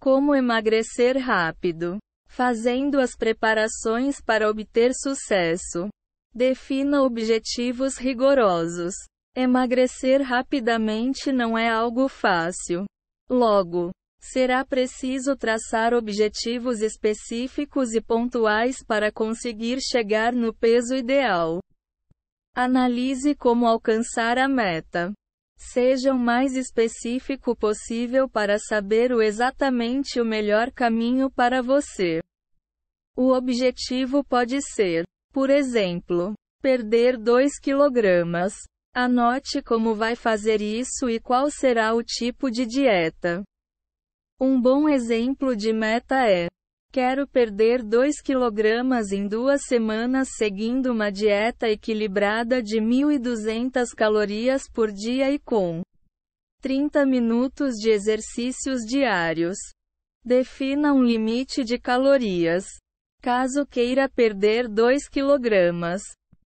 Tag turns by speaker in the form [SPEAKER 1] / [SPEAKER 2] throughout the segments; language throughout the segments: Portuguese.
[SPEAKER 1] Como emagrecer rápido? Fazendo as preparações para obter sucesso. Defina objetivos rigorosos. Emagrecer rapidamente não é algo fácil. Logo, será preciso traçar objetivos específicos e pontuais para conseguir chegar no peso ideal. Analise como alcançar a meta. Seja o mais específico possível para saber o exatamente o melhor caminho para você. O objetivo pode ser, por exemplo, perder 2 kg. Anote como vai fazer isso e qual será o tipo de dieta. Um bom exemplo de meta é Quero perder 2 kg em duas semanas seguindo uma dieta equilibrada de 1.200 calorias por dia e com 30 minutos de exercícios diários. Defina um limite de calorias. Caso queira perder 2 kg,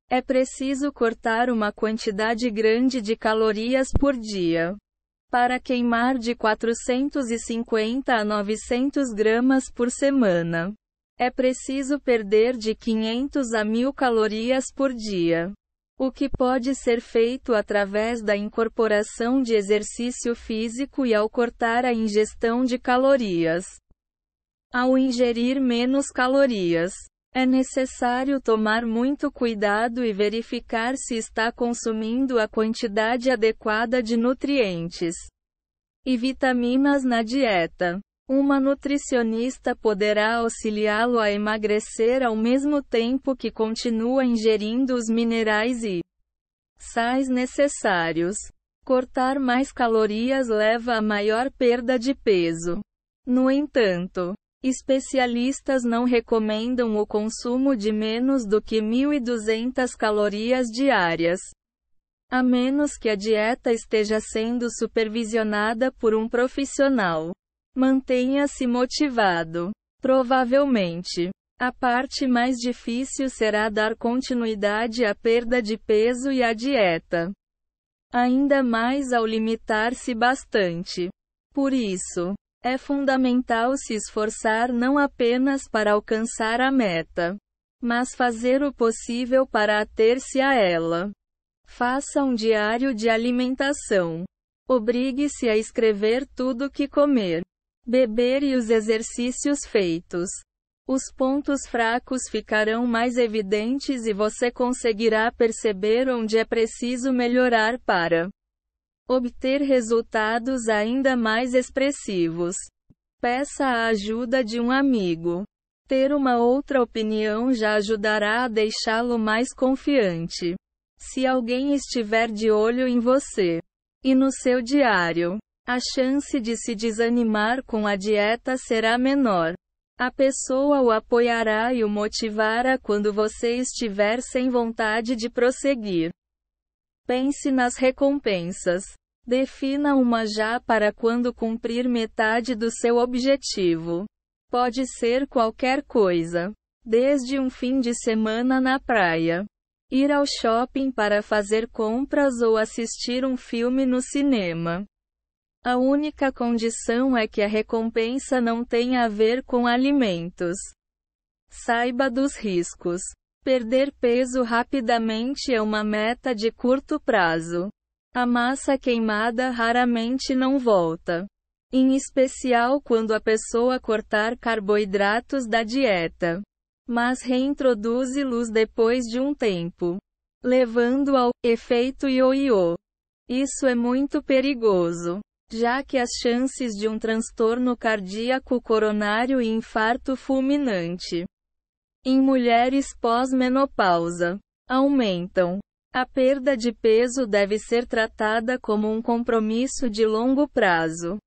[SPEAKER 1] é preciso cortar uma quantidade grande de calorias por dia para queimar de 450 a 900 gramas por semana. É preciso perder de 500 a 1000 calorias por dia. O que pode ser feito através da incorporação de exercício físico e ao cortar a ingestão de calorias. Ao ingerir menos calorias, é necessário tomar muito cuidado e verificar se está consumindo a quantidade adequada de nutrientes e vitaminas na dieta. Uma nutricionista poderá auxiliá-lo a emagrecer ao mesmo tempo que continua ingerindo os minerais e sais necessários. Cortar mais calorias leva a maior perda de peso. No entanto, Especialistas não recomendam o consumo de menos do que 1.200 calorias diárias. A menos que a dieta esteja sendo supervisionada por um profissional. Mantenha-se motivado. Provavelmente, a parte mais difícil será dar continuidade à perda de peso e à dieta. Ainda mais ao limitar-se bastante. Por isso, é fundamental se esforçar não apenas para alcançar a meta, mas fazer o possível para ater-se a ela. Faça um diário de alimentação. Obrigue-se a escrever tudo que comer, beber e os exercícios feitos. Os pontos fracos ficarão mais evidentes e você conseguirá perceber onde é preciso melhorar para obter resultados ainda mais expressivos. Peça a ajuda de um amigo. Ter uma outra opinião já ajudará a deixá-lo mais confiante. Se alguém estiver de olho em você e no seu diário, a chance de se desanimar com a dieta será menor. A pessoa o apoiará e o motivará quando você estiver sem vontade de prosseguir. Pense nas recompensas. Defina uma já para quando cumprir metade do seu objetivo. Pode ser qualquer coisa, desde um fim de semana na praia, ir ao shopping para fazer compras ou assistir um filme no cinema. A única condição é que a recompensa não tenha a ver com alimentos. Saiba dos riscos. Perder peso rapidamente é uma meta de curto prazo. A massa queimada raramente não volta. Em especial quando a pessoa cortar carboidratos da dieta. Mas reintroduzi-los depois de um tempo. Levando ao efeito ioiô. Isso é muito perigoso já que as chances de um transtorno cardíaco coronário e infarto fulminante em mulheres pós-menopausa aumentam. A perda de peso deve ser tratada como um compromisso de longo prazo,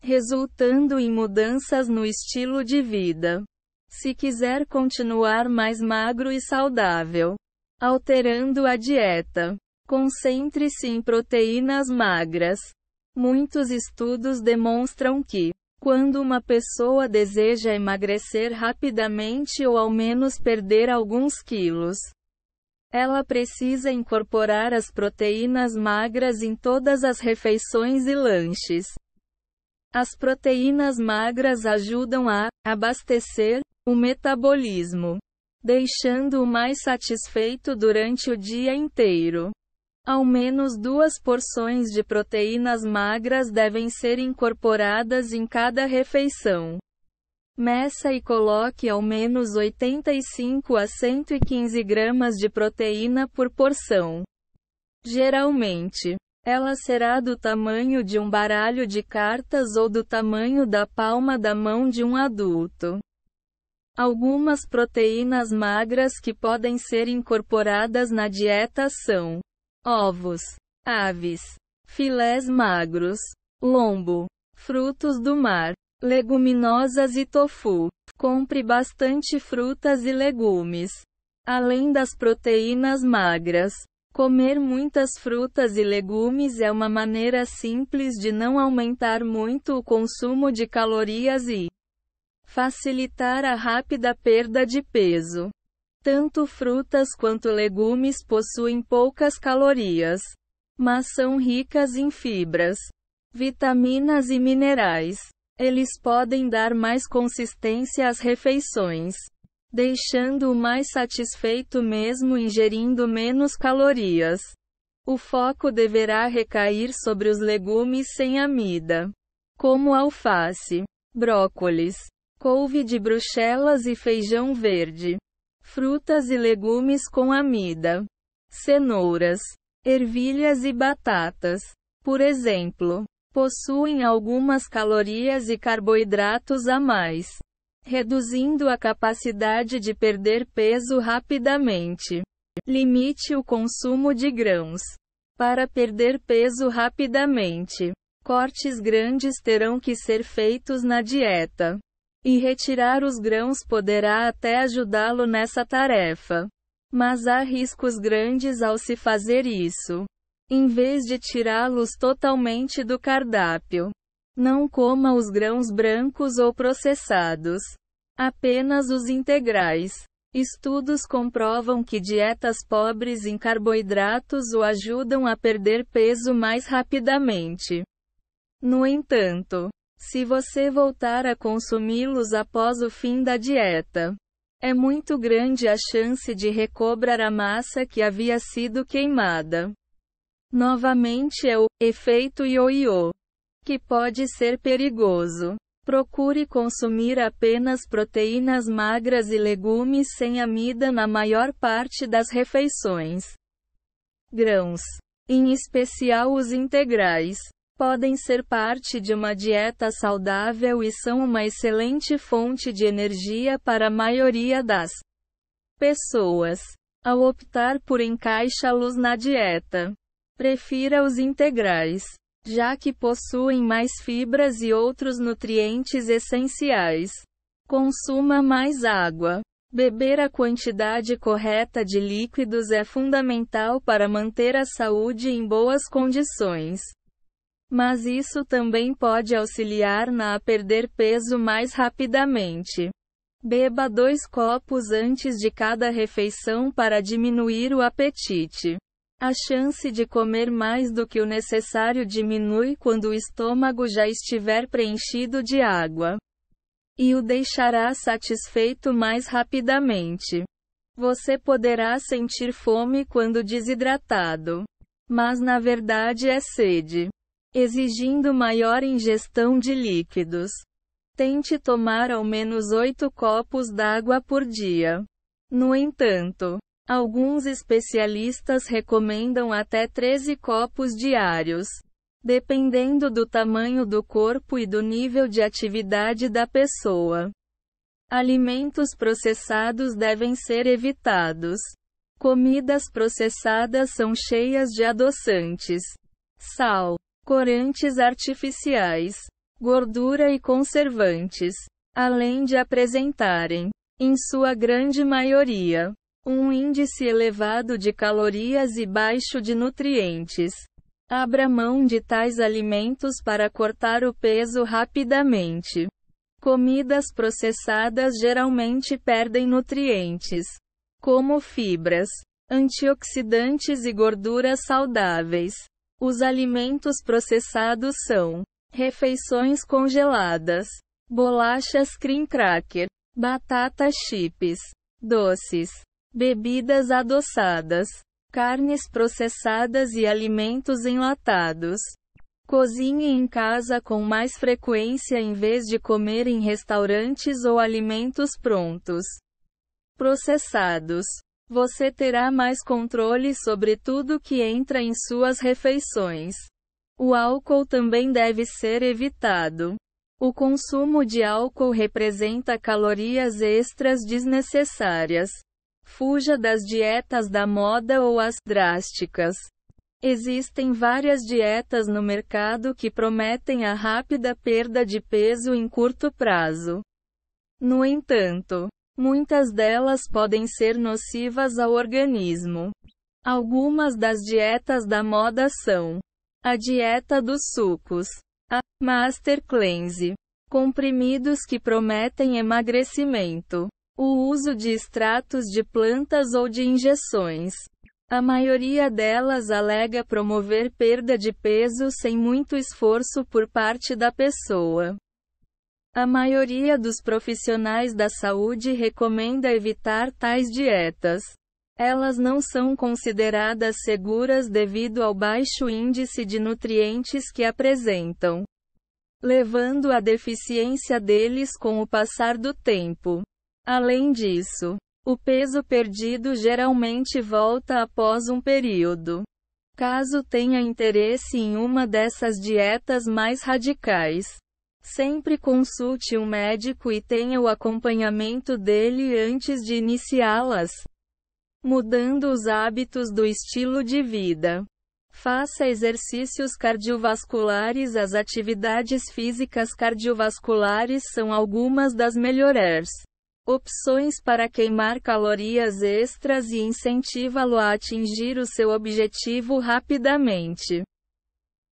[SPEAKER 1] resultando em mudanças no estilo de vida. Se quiser continuar mais magro e saudável, alterando a dieta, concentre-se em proteínas magras. Muitos estudos demonstram que, quando uma pessoa deseja emagrecer rapidamente ou ao menos perder alguns quilos, ela precisa incorporar as proteínas magras em todas as refeições e lanches. As proteínas magras ajudam a abastecer o metabolismo, deixando-o mais satisfeito durante o dia inteiro. Ao menos duas porções de proteínas magras devem ser incorporadas em cada refeição. Meça e coloque ao menos 85 a 115 gramas de proteína por porção. Geralmente, ela será do tamanho de um baralho de cartas ou do tamanho da palma da mão de um adulto. Algumas proteínas magras que podem ser incorporadas na dieta são ovos, aves, filés magros, lombo, frutos do mar, leguminosas e tofu. Compre bastante frutas e legumes. Além das proteínas magras, comer muitas frutas e legumes é uma maneira simples de não aumentar muito o consumo de calorias e facilitar a rápida perda de peso. Tanto frutas quanto legumes possuem poucas calorias, mas são ricas em fibras, vitaminas e minerais. Eles podem dar mais consistência às refeições, deixando-o mais satisfeito mesmo ingerindo menos calorias. O foco deverá recair sobre os legumes sem amida, como alface, brócolis, couve de bruxelas e feijão verde, frutas e legumes com amida, cenouras, ervilhas e batatas, por exemplo possuem algumas calorias e carboidratos a mais, reduzindo a capacidade de perder peso rapidamente. Limite o consumo de grãos. Para perder peso rapidamente, cortes grandes terão que ser feitos na dieta. E retirar os grãos poderá até ajudá-lo nessa tarefa. Mas há riscos grandes ao se fazer isso em vez de tirá-los totalmente do cardápio. Não coma os grãos brancos ou processados, apenas os integrais. Estudos comprovam que dietas pobres em carboidratos o ajudam a perder peso mais rapidamente. No entanto, se você voltar a consumi-los após o fim da dieta, é muito grande a chance de recobrar a massa que havia sido queimada. Novamente é o efeito ioiô, que pode ser perigoso. Procure consumir apenas proteínas magras e legumes sem amida na maior parte das refeições. Grãos, em especial os integrais, podem ser parte de uma dieta saudável e são uma excelente fonte de energia para a maioria das pessoas. Ao optar por encaixa-los na dieta, Prefira os integrais, já que possuem mais fibras e outros nutrientes essenciais. Consuma mais água. Beber a quantidade correta de líquidos é fundamental para manter a saúde em boas condições. Mas isso também pode auxiliar-na a perder peso mais rapidamente. Beba dois copos antes de cada refeição para diminuir o apetite. A chance de comer mais do que o necessário diminui quando o estômago já estiver preenchido de água. E o deixará satisfeito mais rapidamente. Você poderá sentir fome quando desidratado. Mas na verdade é sede, exigindo maior ingestão de líquidos. Tente tomar ao menos 8 copos d'água por dia. No entanto, Alguns especialistas recomendam até 13 copos diários, dependendo do tamanho do corpo e do nível de atividade da pessoa. Alimentos processados devem ser evitados. Comidas processadas são cheias de adoçantes, sal, corantes artificiais, gordura e conservantes, além de apresentarem, em sua grande maioria, um índice elevado de calorias e baixo de nutrientes. Abra mão de tais alimentos para cortar o peso rapidamente. Comidas processadas geralmente perdem nutrientes, como fibras, antioxidantes e gorduras saudáveis. Os alimentos processados são refeições congeladas, bolachas cream cracker, batata chips, doces, bebidas adoçadas, carnes processadas e alimentos enlatados. Cozinhe em casa com mais frequência em vez de comer em restaurantes ou alimentos prontos. Processados. Você terá mais controle sobre tudo que entra em suas refeições. O álcool também deve ser evitado. O consumo de álcool representa calorias extras desnecessárias. Fuja das dietas da moda ou as drásticas. Existem várias dietas no mercado que prometem a rápida perda de peso em curto prazo. No entanto, muitas delas podem ser nocivas ao organismo. Algumas das dietas da moda são a dieta dos sucos, a Master Cleanse, comprimidos que prometem emagrecimento, o uso de extratos de plantas ou de injeções. A maioria delas alega promover perda de peso sem muito esforço por parte da pessoa. A maioria dos profissionais da saúde recomenda evitar tais dietas. Elas não são consideradas seguras devido ao baixo índice de nutrientes que apresentam, levando à deficiência deles com o passar do tempo. Além disso, o peso perdido geralmente volta após um período. Caso tenha interesse em uma dessas dietas mais radicais, sempre consulte um médico e tenha o acompanhamento dele antes de iniciá-las. Mudando os hábitos do estilo de vida. Faça exercícios cardiovasculares. As atividades físicas cardiovasculares são algumas das melhores opções para queimar calorias extras e incentiva-lo a atingir o seu objetivo rapidamente.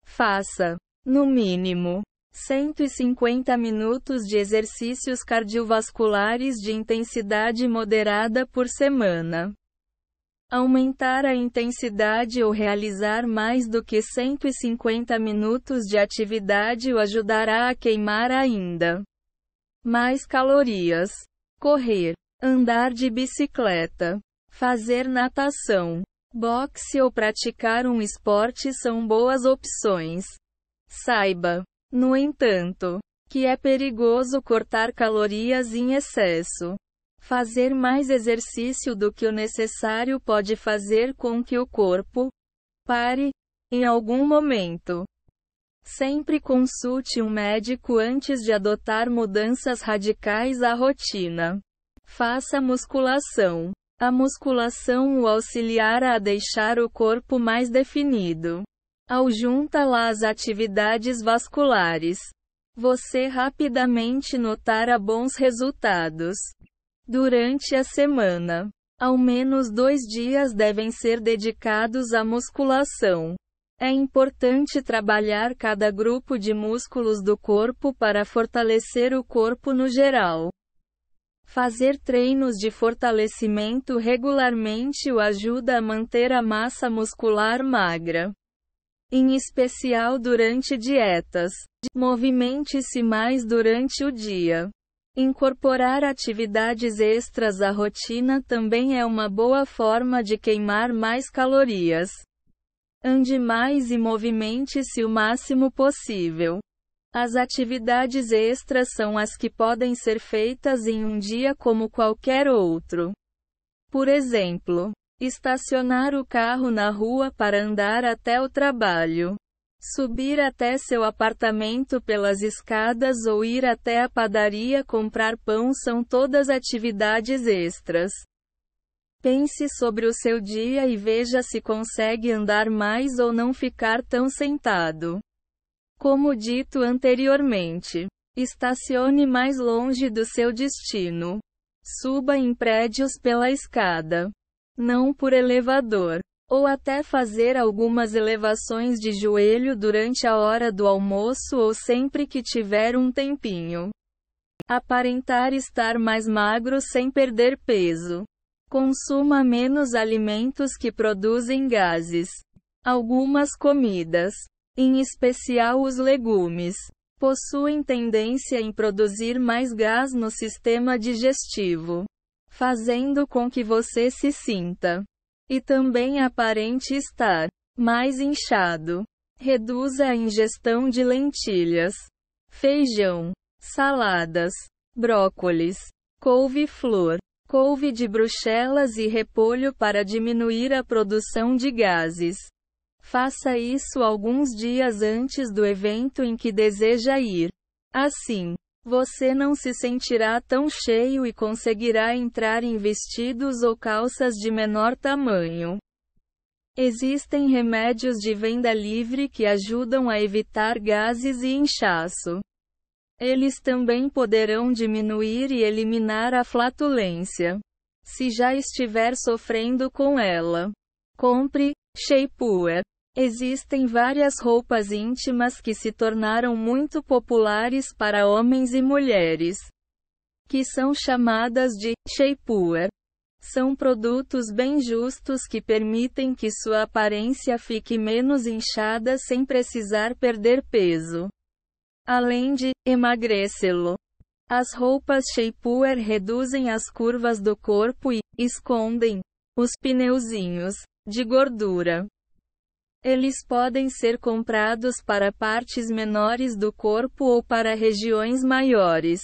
[SPEAKER 1] Faça, no mínimo, 150 minutos de exercícios cardiovasculares de intensidade moderada por semana. Aumentar a intensidade ou realizar mais do que 150 minutos de atividade o ajudará a queimar ainda mais calorias correr, andar de bicicleta, fazer natação, boxe ou praticar um esporte são boas opções. Saiba, no entanto, que é perigoso cortar calorias em excesso. Fazer mais exercício do que o necessário pode fazer com que o corpo pare em algum momento. Sempre consulte um médico antes de adotar mudanças radicais à rotina. Faça musculação. A musculação o auxiliará a deixar o corpo mais definido. Ao junta la às atividades vasculares. Você rapidamente notará bons resultados. Durante a semana, ao menos dois dias devem ser dedicados à musculação. É importante trabalhar cada grupo de músculos do corpo para fortalecer o corpo no geral. Fazer treinos de fortalecimento regularmente o ajuda a manter a massa muscular magra. Em especial durante dietas. Movimente-se mais durante o dia. Incorporar atividades extras à rotina também é uma boa forma de queimar mais calorias. Ande mais e movimente-se o máximo possível. As atividades extras são as que podem ser feitas em um dia como qualquer outro. Por exemplo, estacionar o carro na rua para andar até o trabalho, subir até seu apartamento pelas escadas ou ir até a padaria comprar pão são todas atividades extras. Pense sobre o seu dia e veja se consegue andar mais ou não ficar tão sentado. Como dito anteriormente, estacione mais longe do seu destino. Suba em prédios pela escada, não por elevador, ou até fazer algumas elevações de joelho durante a hora do almoço ou sempre que tiver um tempinho. Aparentar estar mais magro sem perder peso. Consuma menos alimentos que produzem gases. Algumas comidas, em especial os legumes, possuem tendência em produzir mais gás no sistema digestivo, fazendo com que você se sinta e também aparente estar mais inchado. Reduza a ingestão de lentilhas, feijão, saladas, brócolis, couve-flor, couve de bruxelas e repolho para diminuir a produção de gases. Faça isso alguns dias antes do evento em que deseja ir. Assim, você não se sentirá tão cheio e conseguirá entrar em vestidos ou calças de menor tamanho. Existem remédios de venda livre que ajudam a evitar gases e inchaço. Eles também poderão diminuir e eliminar a flatulência. Se já estiver sofrendo com ela, compre Shapewear. Existem várias roupas íntimas que se tornaram muito populares para homens e mulheres, que são chamadas de shapewear. São produtos bem justos que permitem que sua aparência fique menos inchada sem precisar perder peso além de emagrecê-lo. As roupas shapewear reduzem as curvas do corpo e escondem os pneuzinhos de gordura. Eles podem ser comprados para partes menores do corpo ou para regiões maiores.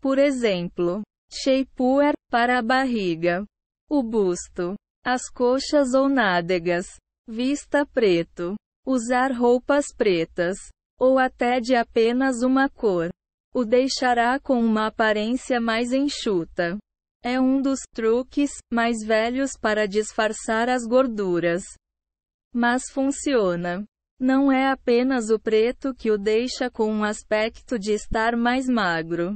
[SPEAKER 1] Por exemplo, shapewear para a barriga, o busto, as coxas ou nádegas, vista preto, usar roupas pretas ou até de apenas uma cor. O deixará com uma aparência mais enxuta. É um dos truques mais velhos para disfarçar as gorduras. Mas funciona. Não é apenas o preto que o deixa com um aspecto de estar mais magro.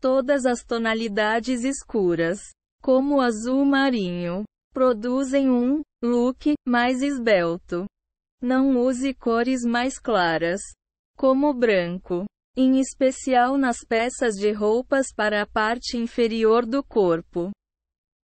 [SPEAKER 1] Todas as tonalidades escuras, como o azul marinho, produzem um look mais esbelto. Não use cores mais claras, como branco, em especial nas peças de roupas para a parte inferior do corpo.